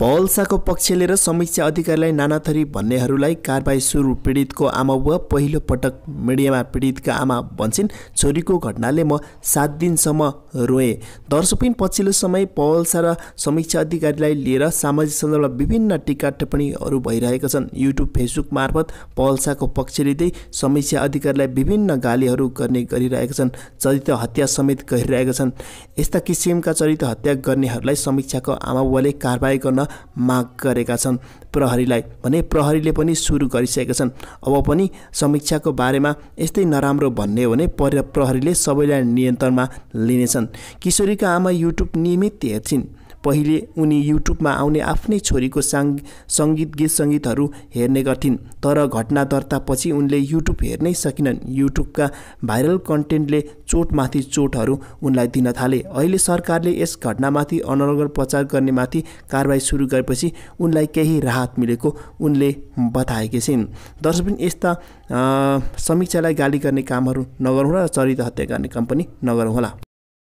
पहलसाको पक्ष लिएर समीक्षा अधिकारीलाई नानाथरी भन्नेहरूलाई कारबाही सुरु पीडितको आमा वा पहिलो पटक मिडियामा पीडितका आमा भन्छन् छोरीको घटनाले म सात दिनसम्म रोएँ पनि पछिल्लो समय पहलसा र समीक्षा अधिकारीलाई लिएर सामाजिक सञ्जालमा विभिन्न टिका टिप्पणीहरू भइरहेका छन् युट्युब फेसबुक मार्फत पहलसाको पक्ष लिँदै समीक्षा अधिकारीलाई विभिन्न गालीहरू गर्ने गरिरहेका छन् चरित्र हत्या समेत गरिरहेका छन् यस्ता किसिमका चरित्र हत्या गर्नेहरूलाई समीक्षाको आमा बुवाले कारवाही गर्न माग गरेका छन् प्रहरीलाई भने प्रहरीले पनि सुरु गरिसकेका छन् अब पनि समीक्षाको बारेमा यस्तै नराम्रो भन्ने हो भने प्रहरीले सबैलाई नियन्त्रणमा लिनेछन् किशोरीका आमा युट्युब नियमित हेर्छिन् पहिले उनी युट्युबमा आउने आफ्नै छोरीको साङ सङ्गीत गीत सङ्गीतहरू हेर्ने गर्थिन् तर घटना दर्तापछि उनले युट्युब हेर्नै सकिनन् युट्युबका भाइरल कन्टेन्टले चोटमाथि चोटहरू उनलाई दिन थाले अहिले सरकारले यस घटनामाथि अनर्गर प्रचार गर्नेमाथि कारवाही सुरु गरेपछि उनलाई केही राहत मिलेको उनले बताएकी छिन् दर्शकबिन यस्ता समीक्षालाई गाली गर्ने कामहरू नगरौँ र चरित्र हत्या गर्ने काम पनि नगरौँ होला